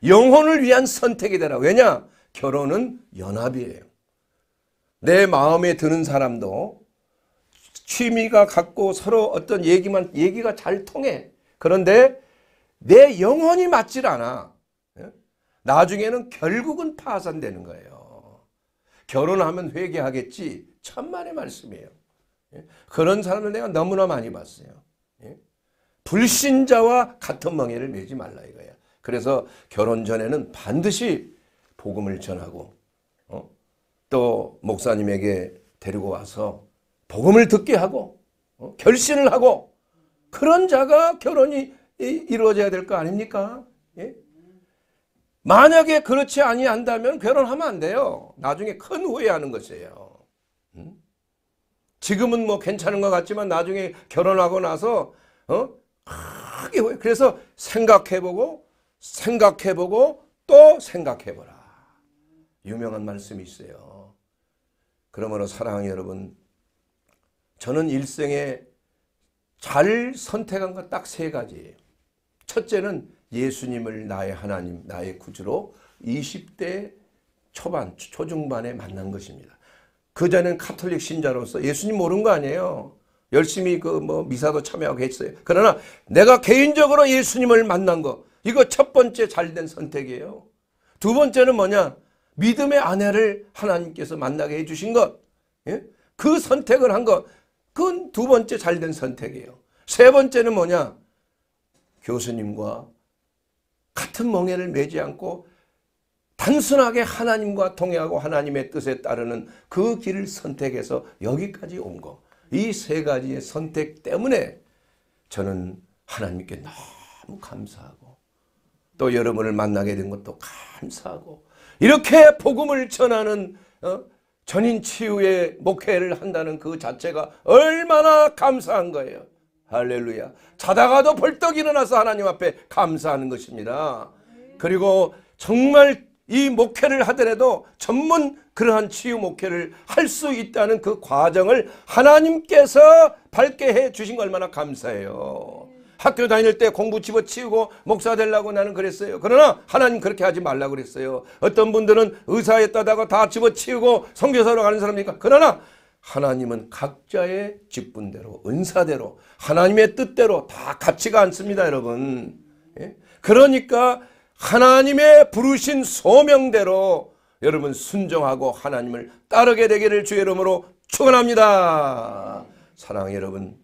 영혼을 위한 선택이 되라. 왜냐? 결혼은 연합이에요. 내 마음에 드는 사람도 취미가 같고 서로 어떤 얘기만 얘기가 잘 통해. 그런데 내 영혼이 맞질 않아. 예? 나중에는 결국은 파산되는 거예요. 결혼하면 회개하겠지. 천만의 말씀이에요. 예? 그런 사람을 내가 너무나 많이 봤어요. 예? 불신자와 같은 멍해를 메지 말라 이거야. 그래서 결혼 전에는 반드시 복음을 전하고 어? 또 목사님에게 데리고 와서 복음을 듣게 하고 어, 결신을 하고 그런 자가 결혼이 이루어져야 될 거 아닙니까? 예? 만약에 그렇지 아니한다면 결혼하면 안 돼요. 나중에 큰 후회하는 것이에요. 음? 지금은 뭐 괜찮은 것 같지만 나중에 결혼하고 나서 어? 크게 후회. 그래서 생각해보고 생각해보고 또 생각해보라. 유명한 말씀이 있어요. 그러므로 사랑하는 여러분 저는 일생에 잘 선택한 것 딱 세 가지예요. 첫째는 예수님을 나의 하나님, 나의 구주로 20대 초반, 초중반에 만난 것입니다. 그전엔 카톨릭 신자로서 예수님 모른 거 아니에요. 열심히 그 뭐 미사도 참여하고 했어요. 그러나 내가 개인적으로 예수님을 만난 거, 이거 첫 번째 잘 된 선택이에요. 두 번째는 뭐냐? 믿음의 아내를 하나님께서 만나게 해주신 것. 예? 그 선택을 한 것. 그건 두 번째 잘 된 선택이에요. 세 번째는 뭐냐? 교수님과 같은 멍에를 매지 않고 단순하게 하나님과 동행하고 하나님의 뜻에 따르는 그 길을 선택해서 여기까지 온 거. 이 세 가지의 선택 때문에 저는 하나님께 너무 감사하고 또 여러분을 만나게 된 것도 감사하고 이렇게 복음을 전하는 어? 전인 치유의 목회를 한다는 그 자체가 얼마나 감사한 거예요. 할렐루야. 자다가도 벌떡 일어나서 하나님 앞에 감사하는 것입니다. 그리고 정말 이 목회를 하더라도 전문 그러한 치유 목회를 할 수 있다는 그 과정을 하나님께서 밝게 해 주신 거 얼마나 감사해요. 학교 다닐 때 공부 집어치우고 목사 되려고 나는 그랬어요. 그러나 하나님 그렇게 하지 말라고 그랬어요. 어떤 분들은 의사였다다가 다 집어치우고 성교사로 가는 사람이니까 그러나 하나님은 각자의 직분대로 은사대로 하나님의 뜻대로 다 같이가 않습니다 여러분. 예? 그러니까 하나님의 부르신 소명대로 여러분 순종하고 하나님을 따르게 되기를 주의 이름으로 축원합니다. 사랑 여러분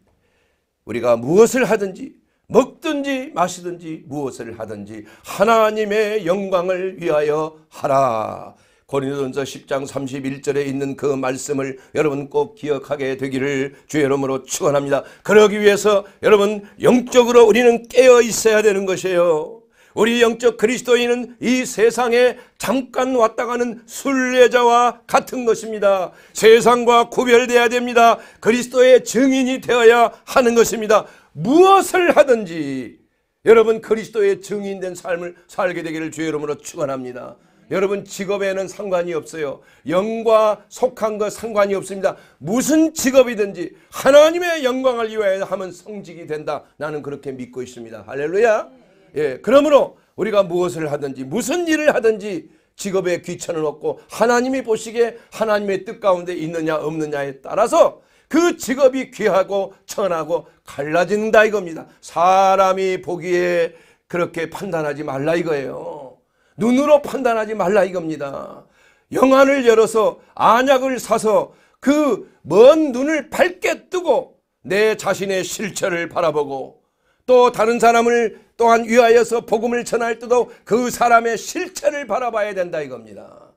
우리가 무엇을 하든지 먹든지 마시든지 무엇을 하든지 하나님의 영광을 위하여 하라. 고린도전서 10장 31절에 있는 그 말씀을 여러분 꼭 기억하게 되기를 주의 이름으로 축원합니다. 그러기 위해서 여러분 영적으로 우리는 깨어 있어야 되는 것이에요. 우리 영적 그리스도인은 이 세상에 잠깐 왔다 가는 순례자와 같은 것입니다. 세상과 구별돼야 됩니다. 그리스도의 증인이 되어야 하는 것입니다. 무엇을 하든지 여러분 그리스도의 증인된 삶을 살게 되기를 주의 이름으로 축원합니다. 여러분 직업에는 상관이 없어요. 영과 속한 것 상관이 없습니다. 무슨 직업이든지 하나님의 영광을 위하여 하면 성직이 된다. 나는 그렇게 믿고 있습니다. 할렐루야. 예. 그러므로 우리가 무엇을 하든지 무슨 일을 하든지 직업에 귀천을 얻고 하나님이 보시기에 하나님의 뜻 가운데 있느냐 없느냐에 따라서 그 직업이 귀하고 천하고 갈라진다 이겁니다. 사람이 보기에 그렇게 판단하지 말라 이거예요. 눈으로 판단하지 말라 이겁니다. 영안을 열어서 안약을 사서 그 먼 눈을 밝게 뜨고 내 자신의 실체를 바라보고 또 다른 사람을 또한 위하여서 복음을 전할 때도 그 사람의 실체를 바라봐야 된다 이겁니다.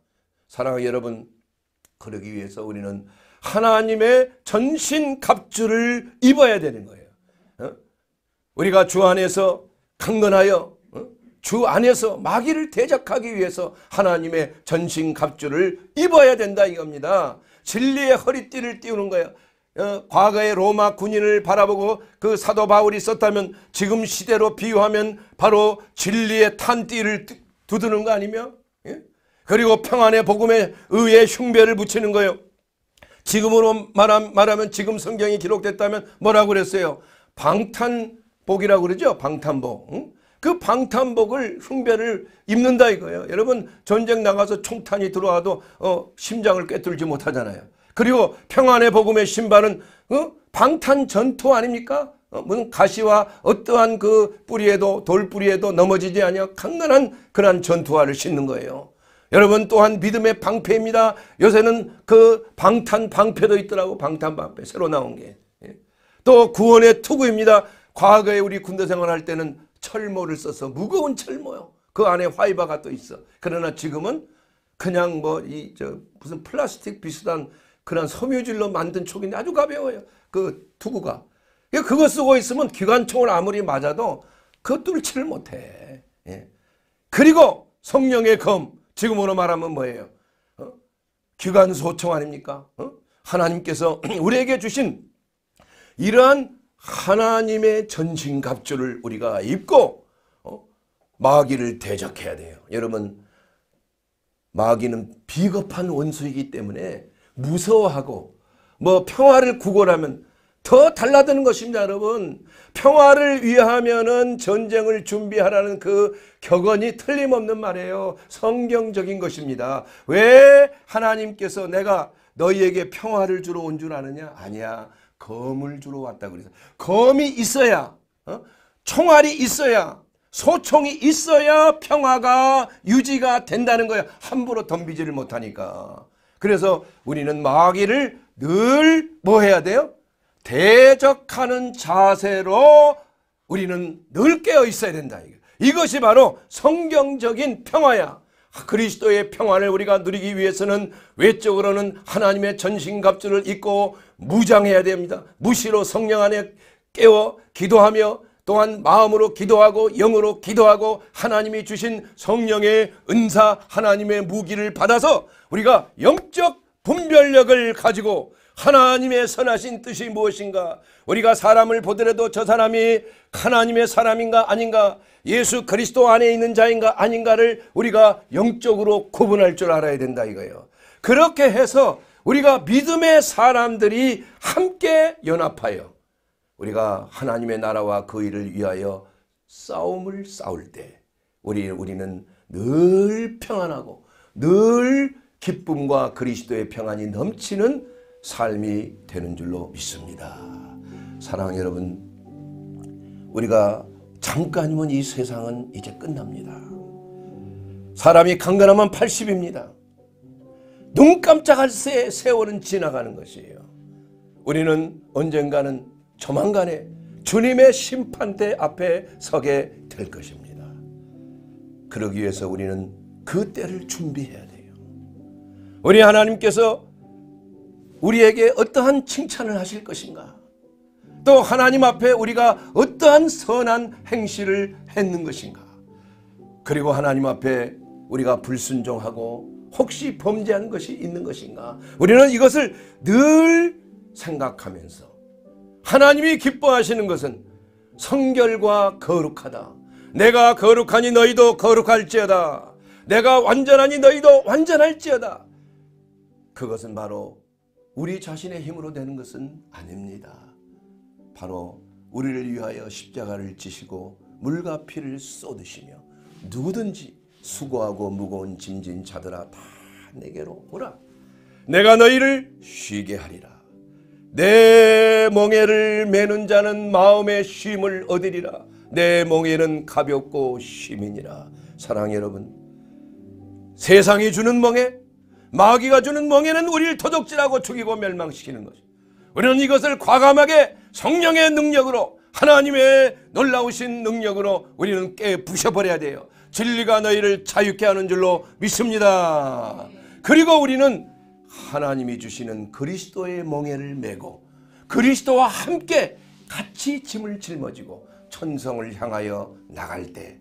사랑하는 여러분 그러기 위해서 우리는 하나님의 전신 갑주를 입어야 되는 거예요. 어? 우리가 주 안에서 강건하여 어? 주 안에서 마귀를 대적하기 위해서 하나님의 전신 갑주를 입어야 된다 이겁니다. 진리의 허리띠를 띄우는 거예요. 어, 과거의 로마 군인을 바라보고 그 사도 바울이 썼다면 지금 시대로 비유하면 바로 진리의 탄띠를 두드는 거 아니며 예? 그리고 평안의 복음에 의의 흉배를 붙이는 거예요. 지금으로 말하면 지금 성경이 기록됐다면 뭐라고 그랬어요? 방탄복이라고 그러죠. 방탄복. 응? 그 방탄복을 흉배를 입는다 이거예요. 여러분 전쟁 나가서 총탄이 들어와도 어, 심장을 꿰뚫지 못하잖아요. 그리고 평안의 복음의 신발은 어? 방탄 전투 아닙니까? 어, 무슨 가시와 어떠한 그 뿌리에도 돌 뿌리에도 넘어지지 아니하 강건한 그러한 전투화를 신는 거예요. 여러분 또한 믿음의 방패입니다. 요새는 그 방탄 방패도 있더라고 방탄 방패 새로 나온 게. 예. 또 구원의 투구입니다. 과거에 우리 군대 생활할 때는 철모를 써서 무거운 철모요. 그 안에 화이바가 또 있어. 그러나 지금은 그냥 뭐이저 무슨 플라스틱 비슷한 그런 섬유질로 만든 촉인데 아주 가벼워요. 그 투구가. 그 그거 쓰고 있으면 기관총을 아무리 맞아도 그 뚫지를 못해. 예. 그리고 성령의 검 지금으로 말하면 뭐예요? 어? 기간 소청 아닙니까? 어? 하나님께서 우리에게 주신 이러한 하나님의 전신갑주를 우리가 입고 어? 마귀를 대적해야 돼요. 여러분 마귀는 비겁한 원수이기 때문에 무서워하고 뭐 평화를 구걸하면 더 달라드는 것입니다, 여러분. 평화를 위하면은 전쟁을 준비하라는 그 격언이 틀림없는 말이에요. 성경적인 것입니다. 왜 하나님께서 내가 너희에게 평화를 주러 온 줄 아느냐? 아니야. 검을 주러 왔다 그래서 검이 있어야 어? 총알이 있어야 소총이 있어야 평화가 유지가 된다는 거야. 함부로 덤비지를 못하니까. 그래서 우리는 마귀를 늘 뭐 해야 돼요? 대적하는 자세로 우리는 늘 깨어 있어야 된다. 이것이 바로 성경적인 평화야. 아, 그리스도의 평화를 우리가 누리기 위해서는 외적으로는 하나님의 전신갑주를 입고 무장해야 됩니다. 무시로 성령 안에 깨워 기도하며 또한 마음으로 기도하고 영으로 기도하고 하나님이 주신 성령의 은사 하나님의 무기를 받아서 우리가 영적 분별력을 가지고 하나님의 선하신 뜻이 무엇인가? 우리가 사람을 보더라도 저 사람이 하나님의 사람인가 아닌가? 예수 그리스도 안에 있는 자인가 아닌가를 우리가 영적으로 구분할 줄 알아야 된다 이거예요. 그렇게 해서 우리가 믿음의 사람들이 함께 연합하여 우리가 하나님의 나라와 그 일을 위하여 싸움을 싸울 때 우리 우리는 늘 평안하고 늘 기쁨과 그리스도의 평안이 넘치는 삶이 되는 줄로 믿습니다. 사랑하는 여러분, 우리가 잠깐이면 이 세상은 이제 끝납니다. 사람이 강간하면 80입니다. 눈 깜짝할 새 세월은 지나가는 것이에요. 우리는 언젠가는 조만간에 주님의 심판대 앞에 서게 될 것입니다. 그러기 위해서 우리는 그 때를 준비해야 돼요. 우리 하나님께서 우리에게 어떠한 칭찬을 하실 것인가? 또 하나님 앞에 우리가 어떠한 선한 행실을 했는 것인가? 그리고 하나님 앞에 우리가 불순종하고 혹시 범죄한 것이 있는 것인가? 우리는 이것을 늘 생각하면서 하나님이 기뻐하시는 것은 성결과 거룩하다. 내가 거룩하니 너희도 거룩할지어다. 내가 완전하니 너희도 완전할지어다. 그것은 바로 우리 자신의 힘으로 되는 것은 아닙니다. 바로 우리를 위하여 십자가를 지시고 물과 피를 쏟으시며 누구든지 수고하고 무거운 짐진 자들아 다 내게로 오라. 내가 너희를 쉬게 하리라. 내 멍에를 매는 자는 마음의 쉼을 얻으리라. 내 멍에는 가볍고 시민이라. 사랑 여러분, 세상이 주는 멍에 마귀가 주는 멍에는 우리를 도둑질하고 죽이고 멸망시키는 거죠. 우리는 이것을 과감하게 성령의 능력으로 하나님의 놀라우신 능력으로 우리는 깨 부셔버려야 돼요. 진리가 너희를 자유케 하는 줄로 믿습니다. 그리고 우리는 하나님이 주시는 그리스도의 멍에를 메고 그리스도와 함께 같이 짐을 짊어지고 천성을 향하여 나갈 때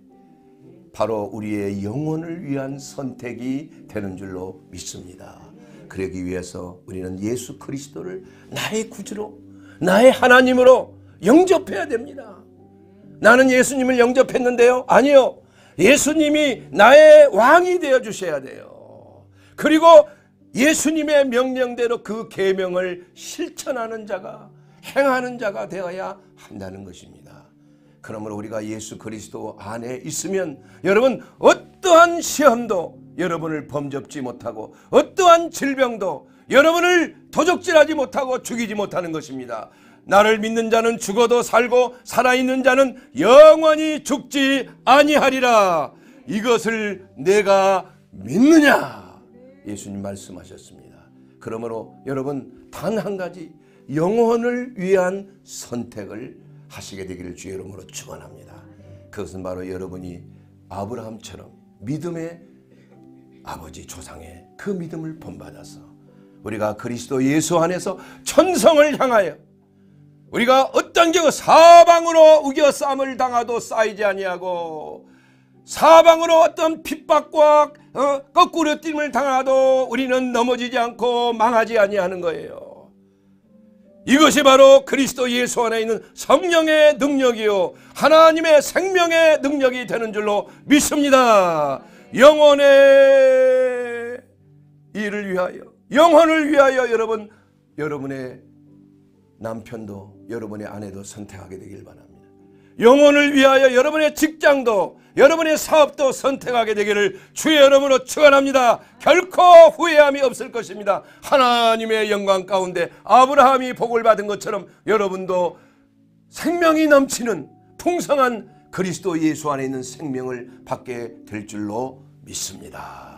바로 우리의 영혼을 위한 선택이 되는 줄로 믿습니다. 그러기 위해서 우리는 예수 그리스도를 나의 구주로, 나의 하나님으로 영접해야 됩니다. 나는 예수님을 영접했는데요. 아니요. 예수님이 나의 왕이 되어 주셔야 돼요. 그리고 예수님의 명령대로 그 계명을 실천하는 자가 행하는 자가 되어야 한다는 것입니다. 그러므로 우리가 예수 그리스도 안에 있으면 여러분 어떠한 시험도 여러분을 범접지 못하고 어떠한 질병도 여러분을 도적질하지 못하고 죽이지 못하는 것입니다. 나를 믿는 자는 죽어도 살고 살아있는 자는 영원히 죽지 아니하리라. 이것을 내가 믿느냐? 예수님 말씀하셨습니다. 그러므로 여러분 단 한 가지 영혼을 위한 선택을 하시게 되기를 주의 이름으로 축원합니다. 그것은 바로 여러분이 아브라함처럼 믿음의 아버지 조상의 그 믿음을 본받아서 우리가 그리스도 예수 안에서 천성을 향하여 우리가 어떤 경우 사방으로 우겨 쌈을 당하도 쌓이지 아니하고 사방으로 어떤 핍박과 어, 거꾸로 뜸을 당하도 우리는 넘어지지 않고 망하지 아니하는 거예요. 이것이 바로 그리스도 예수 안에 있는 성령의 능력이요. 하나님의 생명의 능력이 되는 줄로 믿습니다. 영혼의 일을 위하여, 영혼을 위하여 여러분, 여러분의 남편도 여러분의 아내도 선택하게 되길 바랍니다. 영혼을 위하여 여러분의 직장도 여러분의 사업도 선택하게 되기를 주의 여러분으로 축원합니다. 결코 후회함이 없을 것입니다. 하나님의 영광 가운데 아브라함이 복을 받은 것처럼 여러분도 생명이 넘치는 풍성한 그리스도 예수 안에 있는 생명을 받게 될 줄로 믿습니다.